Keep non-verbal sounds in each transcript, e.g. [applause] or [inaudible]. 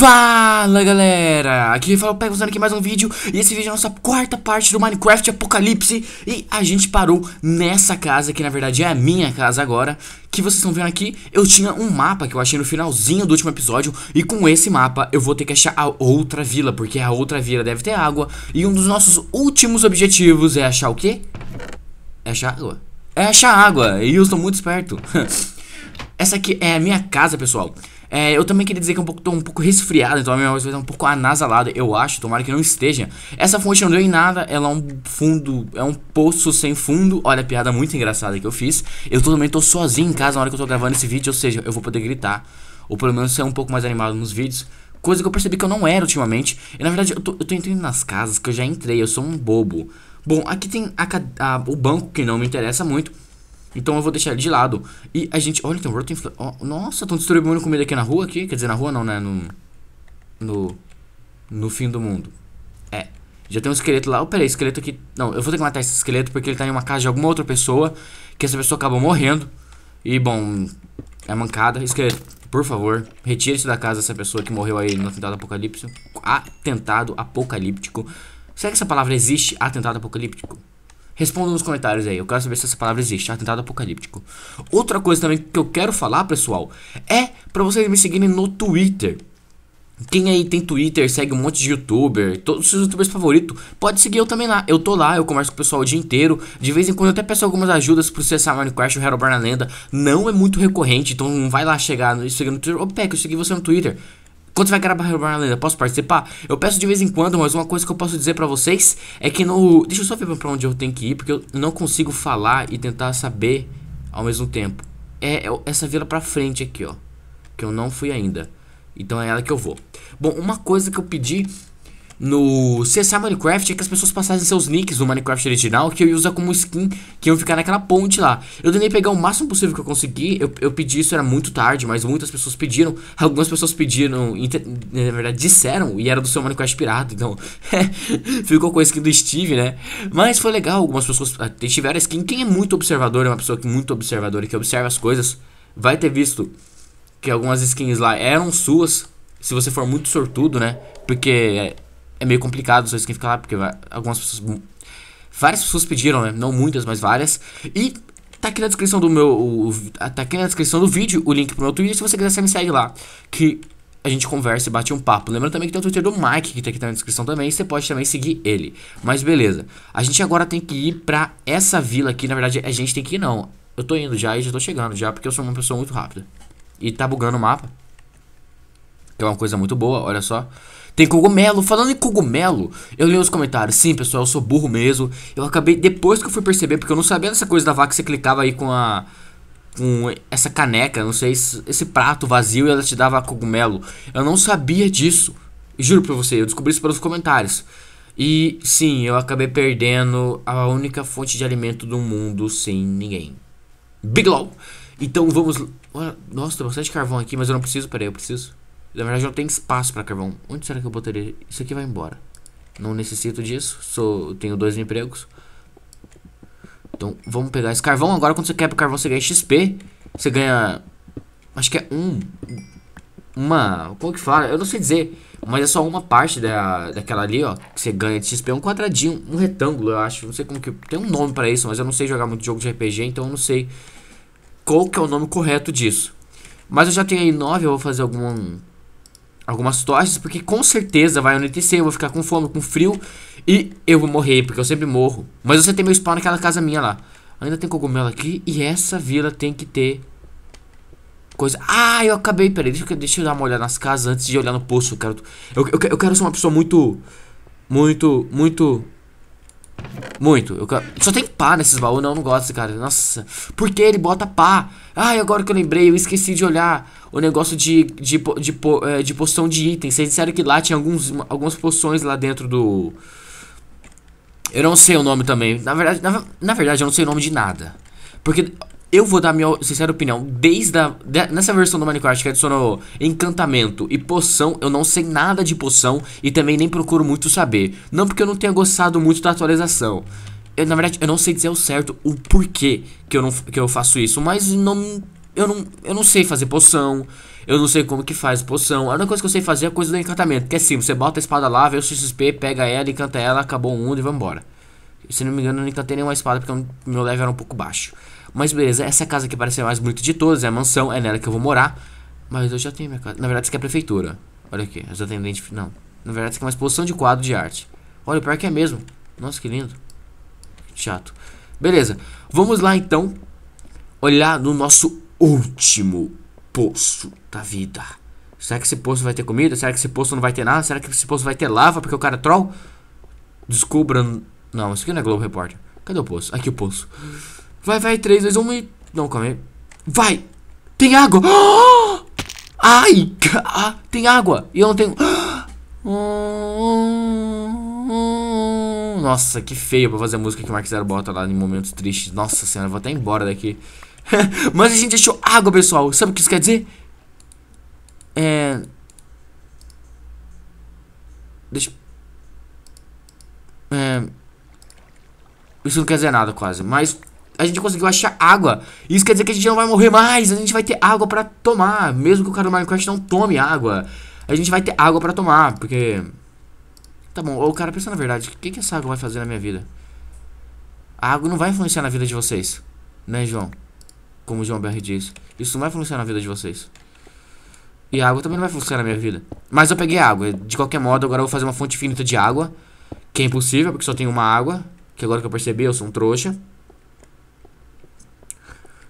Fala galera, aqui eu é o Pego usando aqui mais um vídeo E esse vídeo é a nossa quarta parte do Minecraft Apocalipse E a gente parou nessa casa, que na verdade é a minha casa agora Que vocês estão vendo aqui, eu tinha um mapa que eu achei no finalzinho do último episódio E com esse mapa eu vou ter que achar a outra vila Porque a outra vila deve ter água E um dos nossos últimos objetivos é achar o quê? É achar água? É achar água, e eu estou muito esperto [laughs] Essa aqui é a minha casa pessoal é, eu também queria dizer que eu um pouco, tô um pouco resfriado, então a minha voz vai estar um pouco anasalada, eu acho, tomara que não esteja. Essa fonte não deu em nada, ela é um fundo, é um poço sem fundo. Olha a piada muito engraçada que eu fiz. Eu também tô sozinho em casa na hora que eu tô gravando esse vídeo, ou seja, eu vou poder gritar. Ou pelo menos ser um pouco mais animado nos vídeos. Coisa que eu percebi que eu não era ultimamente. E na verdade, eu tô, eu tô entrando nas casas que eu já entrei, eu sou um bobo. Bom, aqui tem a, a, o banco que não me interessa muito. Então eu vou deixar ele de lado. E a gente. Olha, tem Rotten Flag. Oh, nossa, estão distribuindo comida aqui na rua aqui. Quer dizer, na rua não, né? No. No. No fim do mundo. É. Já tem um esqueleto lá. Oh, peraí, esqueleto aqui. Não, eu vou ter que matar esse esqueleto porque ele tá em uma casa de alguma outra pessoa. Que essa pessoa acabou morrendo. E bom. É mancada. Esqueleto, por favor, retire-se da casa dessa pessoa que morreu aí no atentado apocalíptico. Atentado apocalíptico. Será que essa palavra existe? Atentado apocalíptico? Respondam nos comentários aí. Eu quero saber se essa palavra existe. Atentado apocalíptico. Outra coisa também que eu quero falar, pessoal, é para vocês me seguirem no Twitter. Quem aí tem Twitter, segue um monte de youtuber, todos os seus youtubers favoritos, pode seguir eu também lá. Eu tô lá, eu converso com o pessoal o dia inteiro. De vez em quando eu até peço algumas ajudas pro cessar Minecraft e o Herobrine Lenda. Não é muito recorrente, então não vai lá chegar no, seguir no Twitter. Ô, Peck, eu segui você no Twitter. Quando vai gravar Reborn Lenda? Posso participar? Eu peço de vez em quando, mas uma coisa que eu posso dizer para vocês é que no. Deixa eu só ver pra onde eu tenho que ir, porque eu não consigo falar e tentar saber ao mesmo tempo. É, é essa vila pra frente aqui, ó. Que eu não fui ainda. Então é ela que eu vou. Bom, uma coisa que eu pedi no CSA Minecraft é que as pessoas passassem seus nicks no Minecraft original que eu ia usar como skin que iam ficar naquela ponte lá. Eu tentei pegar o máximo possível que eu consegui, eu, eu pedi isso, era muito tarde, mas muitas pessoas pediram, [laughs] algumas pessoas pediram, na verdade disseram, e era do seu Minecraft pirata, então [laughs] ficou com a skin do Steve, né? Mas foi legal, algumas pessoas ah, tiveram a skin, quem é muito observador, é uma pessoa que é muito observadora, que observa as coisas, vai ter visto que algumas skins lá eram suas, se você for muito sortudo, né? Porque é meio complicado sobre isso que fica lá, porque algumas pessoas. Várias pessoas pediram, né? Não muitas, mas várias. E tá aqui na descrição do meu. O, tá aqui na descrição do vídeo o link pro meu Twitter. Se você quiser, você me segue lá. Que a gente conversa e bate um papo. Lembrando também que tem o Twitter do Mike, que tá aqui na descrição também, você pode também seguir ele. Mas beleza. A gente agora tem que ir pra essa vila aqui, na verdade a gente tem que ir não. Eu tô indo já e já tô chegando já, porque eu sou uma pessoa muito rápida. E tá bugando o mapa. Que é uma coisa muito boa, olha só. Tem cogumelo. Falando em cogumelo, eu li os comentários. Sim, pessoal, eu sou burro mesmo. Eu acabei, depois que eu fui perceber, porque eu não sabia dessa coisa da vaca, você clicava aí com a. Com essa caneca, não sei, esse prato vazio e ela te dava cogumelo. Eu não sabia disso. Juro pra você, eu descobri isso pelos comentários. E sim, eu acabei perdendo a única fonte de alimento do mundo sem ninguém. Big Low! Então vamos. Nossa, tem bastante carvão aqui, mas eu não preciso. Peraí, eu preciso. Na verdade não tem espaço para carvão. Onde será que eu botaria? Isso aqui vai embora. Não necessito disso. Sou, tenho dois empregos. Então vamos pegar esse carvão. Agora quando você quebra o carvão você ganha XP. Você ganha... Acho que é um... Uma... Como que fala? Eu não sei dizer. Mas é só uma parte da, daquela ali, ó. Que você ganha de XP. É um quadradinho. Um retângulo, eu acho. Não sei como que... Tem um nome para isso. Mas eu não sei jogar muito jogo de RPG. Então eu não sei qual que é o nome correto disso. Mas eu já tenho aí 9, eu vou fazer algum algumas tochas porque com certeza vai anoitecer, eu vou ficar com fome, com frio e eu vou morrer, porque eu sempre morro. Mas você tem meu spawn naquela casa minha lá. Ainda tem cogumelo aqui e essa vila tem que ter coisa. Ah, eu acabei, peraí, deixa, deixa eu dar uma olhada nas casas antes de olhar no poço, Eu, eu, eu quero ser uma pessoa muito, muito, muito... Muito. Eu quero... Só tem pá nesses baús, não, eu não gosto, cara. Nossa. Por que ele bota pá? Ai, agora que eu lembrei, eu esqueci de olhar o negócio de, de, de, é, de, de poção de itens. Vocês disseram que lá tinha alguns, algumas poções lá dentro do. Eu não sei o nome também. Na verdade, na, na verdade, eu não sei o nome de nada. Porque eu vou dar minha sincera opinião. Desde a, de, nessa versão do Minecraft que adicionou encantamento e poção, eu não sei nada de poção e também nem procuro muito saber. Não porque eu não tenha gostado muito da atualização. Eu, na verdade, eu não sei dizer o certo o porquê que eu, não, que eu faço isso, mas não eu não, eu não sei fazer poção. Eu não sei como que faz poção. A única coisa que eu sei fazer é a coisa do encantamento. Que é simples, você bota a espada lá, vê o XP, pega ela, encanta ela, acabou o mundo e vambora. Se não me engano, eu não encantei nenhuma espada porque meu level era um pouco baixo. Mas beleza, essa é casa aqui parece a mais bonita de todas, é a mansão, é nela que eu vou morar. Mas eu já tenho minha casa. Na verdade, isso aqui é a prefeitura. Olha aqui, as atendentes Não. Na verdade, isso aqui é uma exposição de quadro de arte. Olha, o pior é que é mesmo. Nossa, que lindo. Chato. Beleza. Vamos lá então olhar no nosso último poço da vida. Será que esse poço vai ter comida? Será que esse poço não vai ter nada? Será que esse poço vai ter lava porque o cara é troll? Descubra. Não, isso aqui não é Globo Repórter. Cadê o poço? Aqui o poço. Vai, vai, 3, 2, 1 e. Não, calma aí. Vai! Tem água! [gasps] Ai! tem água! E eu não tenho. [gasps] Nossa, que feio pra fazer música que o Mark Zero bota lá em momentos tristes. Nossa senhora, eu vou até embora daqui. [laughs] Mas a gente achou água, pessoal. Sabe o que isso quer dizer? É... Deixa... É... Isso não quer dizer nada, quase. Mas a gente conseguiu achar água. Isso quer dizer que a gente não vai morrer mais. A gente vai ter água pra tomar. Mesmo que o cara do Minecraft não tome água. A gente vai ter água pra tomar, porque... Tá bom, o cara, pensa na verdade. O que, que essa água vai fazer na minha vida? A água não vai influenciar na vida de vocês. Né, João? como o João BR diz. Isso não vai funcionar na vida de vocês. E a água também não vai funcionar na minha vida. Mas eu peguei água. De qualquer modo, agora eu vou fazer uma fonte finita de água. Que é impossível, porque só tem uma água. Que agora que eu percebi, eu sou um trouxa.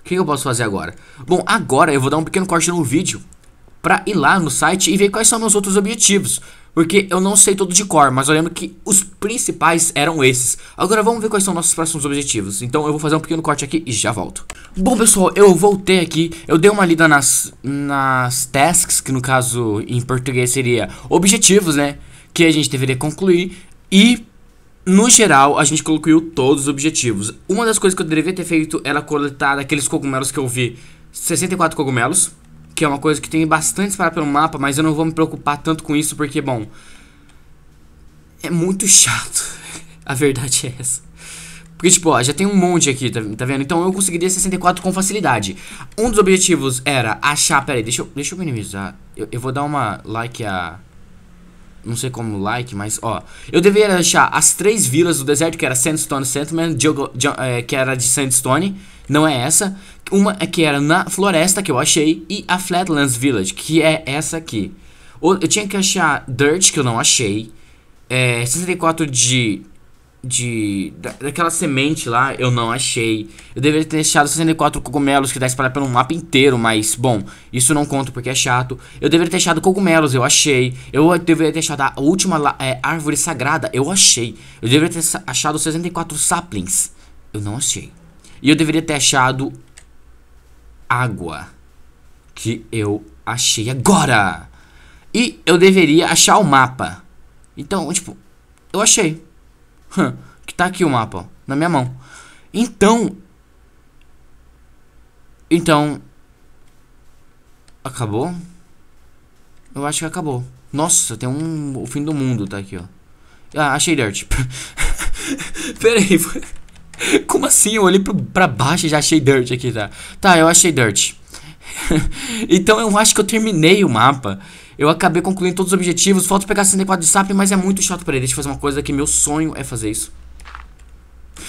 O que eu posso fazer agora? Bom, agora eu vou dar um pequeno corte no vídeo. Pra ir lá no site e ver quais são meus outros objetivos. Porque eu não sei tudo de cor, mas eu lembro que os principais eram esses. Agora vamos ver quais são nossos próximos objetivos. Então eu vou fazer um pequeno corte aqui e já volto. Bom, pessoal, eu voltei aqui. Eu dei uma lida nas, nas tasks, que no caso em português seria objetivos, né? Que a gente deveria concluir. E no geral, a gente concluiu todos os objetivos. Uma das coisas que eu deveria ter feito era coletar aqueles cogumelos que eu vi. 64 cogumelos que é uma coisa que tem bastante espalhada pelo mapa, mas eu não vou me preocupar tanto com isso, porque, bom, é muito chato. [laughs] A verdade é essa. Porque, tipo, ó, já tem um monte aqui, tá, tá, vendo? Então eu conseguiria 64 com facilidade. Um dos objetivos era achar... Pera aí, deixa eu, deixa eu minimizar. Eu, eu vou dar uma like a... Não sei como like, mas, ó... Eu deveria achar as três vilas do deserto, que era Sandstone Sentiment, eh, é, que era de Sandstone... Não é essa. Uma é que era na floresta que eu achei e a Flatlands Village, que é essa aqui. Eu tinha que achar Dirt, que eu não achei. É, 64 de. De. Da, daquela semente lá, eu não achei. Eu deveria ter achado 64 cogumelos, que dá espalhar pelo mapa inteiro, mas bom, isso não conta porque é chato. Eu deveria ter achado cogumelos, eu achei. Eu deveria ter achado a última é, árvore sagrada, eu achei. Eu deveria ter achado 64 saplings, eu não achei. E eu deveria ter achado água. Que eu achei agora. E eu deveria achar o mapa. Então, tipo, eu achei. Que tá aqui o mapa, ó, na minha mão. Então. Então. Acabou? Eu acho que acabou. Nossa, tem um. O fim do mundo tá aqui, ó. Ah, achei Dirt. [laughs] Pera aí. [laughs] Como assim? Eu olhei pro, pra baixo e já achei dirt aqui, tá? Tá, eu achei dirt. [laughs] então eu acho que eu terminei o mapa. Eu acabei concluindo todos os objetivos. Falta pegar 64 de sap, mas é muito chato pra ele. Deixa eu fazer uma coisa que meu sonho é fazer isso.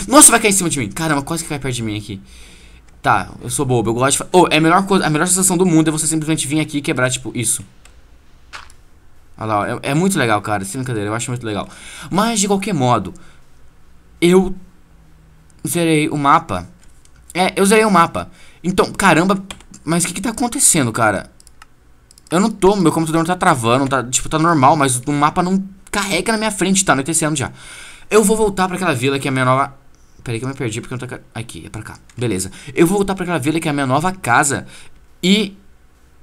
Nossa, vai cair em cima de mim. Caramba, quase que cai perto de mim aqui. Tá, eu sou bobo, eu gosto de... Oh, é a melhor, coisa, a melhor sensação do mundo é você simplesmente vir aqui e quebrar, tipo, isso. Olha lá, é, é muito legal, cara, sem brincadeira, eu acho muito legal. Mas, de qualquer modo, eu Zerei o mapa. É, eu zerei o mapa. Então, caramba, mas o que que tá acontecendo, cara? Eu não tô, meu computador não tá travando, tá, tipo, tá normal, mas o mapa não carrega na minha frente, tá anoitecendo já. Eu vou voltar pra aquela vila que é a minha nova... Peraí que eu me perdi porque eu não tô... Aqui, é pra cá. Beleza. Eu vou voltar pra aquela vila que é a minha nova casa e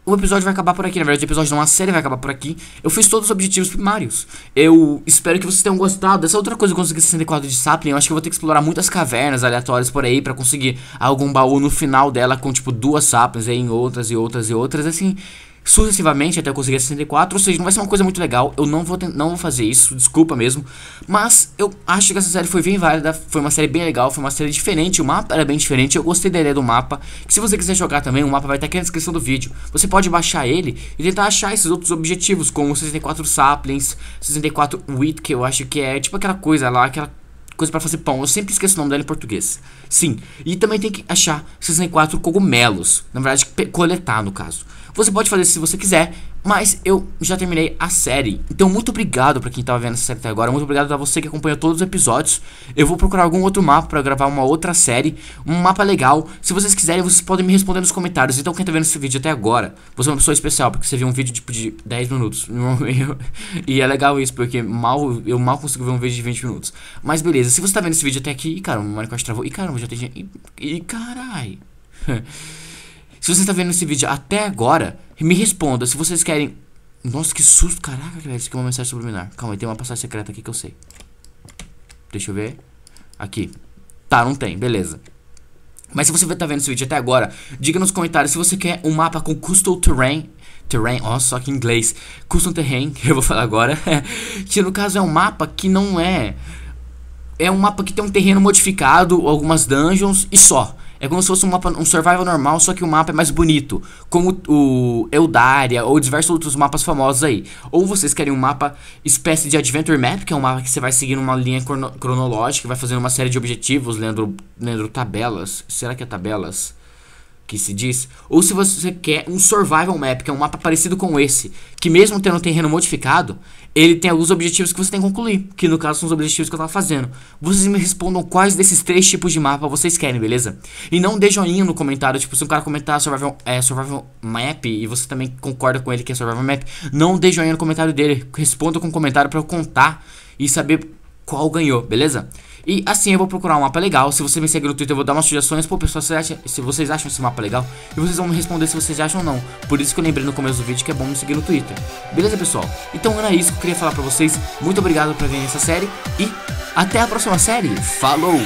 o episódio vai acabar por aqui. Na verdade, o episódio não, a série vai acabar por aqui. Eu fiz todos os objetivos primários. Eu espero que vocês tenham gostado. Essa é outra coisa de eu consegui 64 de Sapling, eu acho que eu vou ter que explorar muitas cavernas aleatórias por aí para conseguir algum baú no final dela com, tipo, duas Saplings, em outras e outras e outras, assim sucessivamente até eu conseguir 64, ou seja, não vai ser uma coisa muito legal, eu não vou, não vou fazer isso, desculpa mesmo, mas eu acho que essa série foi bem válida, foi uma série bem legal, foi uma série diferente, o mapa era bem diferente, eu gostei da ideia do mapa, que se você quiser jogar também, o mapa vai estar aqui na descrição do vídeo, você pode baixar ele e tentar achar esses outros objetivos, como 64 saplings, 64 wheat, que eu acho que é tipo aquela coisa lá, aquela coisa para fazer pão. Eu sempre esqueço o nome dela em português. Sim. E também tem que achar 64 cogumelos. Na verdade, coletar, no caso. Você pode fazer se você quiser, mas eu já terminei a série. Então, muito obrigado para quem tava vendo essa série até agora. Muito obrigado a você que acompanhou todos os episódios. Eu vou procurar algum outro mapa para gravar uma outra série, um mapa legal. Se vocês quiserem, vocês podem me responder nos comentários. Então, quem tá vendo esse vídeo até agora, você é uma pessoa especial, porque você viu um vídeo tipo de 10 minutos. [laughs] e é legal isso, porque mal eu mal consigo ver um vídeo de 20 minutos. Mas beleza, se você tá vendo esse vídeo até aqui, e cara, o Minecraft travou. E caramba, já tem gente. E, e carai. [laughs] Se você está vendo esse vídeo até agora, me responda se vocês querem... Nossa, que susto. Caraca, velho, isso aqui é uma mensagem subliminar. Calma aí, tem uma passagem secreta aqui que eu sei. Deixa eu ver. Aqui. Tá, não tem, beleza. Mas se você tá vendo esse vídeo até agora, diga nos comentários se você quer um mapa com Custom Terrain. Terrain, ó, só que em inglês. Custom Terrain, que [laughs] eu vou falar agora. [laughs] que no caso é um mapa que não é. É um mapa que tem um terreno modificado, algumas dungeons e só. É como se fosse um mapa, um survival normal, só que o mapa é mais bonito. Como o Eldaria ou diversos outros mapas famosos aí. Ou vocês querem um mapa espécie de Adventure Map, que é um mapa que você vai seguindo uma linha crono cronológica, vai fazendo uma série de objetivos, lendo, lendo tabelas. Será que é tabelas? que se diz, ou se você quer um survival map, que é um mapa parecido com esse, que mesmo tendo um terreno modificado, ele tem alguns objetivos que você tem que concluir, que no caso são os objetivos que eu tava fazendo. Vocês me respondam quais desses três tipos de mapa vocês querem, beleza? E não dê joinha no comentário, tipo, se um cara comentar survival, é, survival map e você também concorda com ele que é survival map, não dê joinha no comentário dele, responda com um comentário para eu contar e saber qual ganhou, beleza? E assim eu vou procurar um mapa legal. Se você me seguir no Twitter, eu vou dar umas sugestões. Pô, pessoal, vocês acham, se vocês acham esse mapa legal, e vocês vão me responder se vocês acham ou não. Por isso que eu lembrei no começo do vídeo que é bom me seguir no Twitter. Beleza, pessoal? Então era isso que eu queria falar pra vocês. Muito obrigado por verem essa série e até a próxima série. Falou!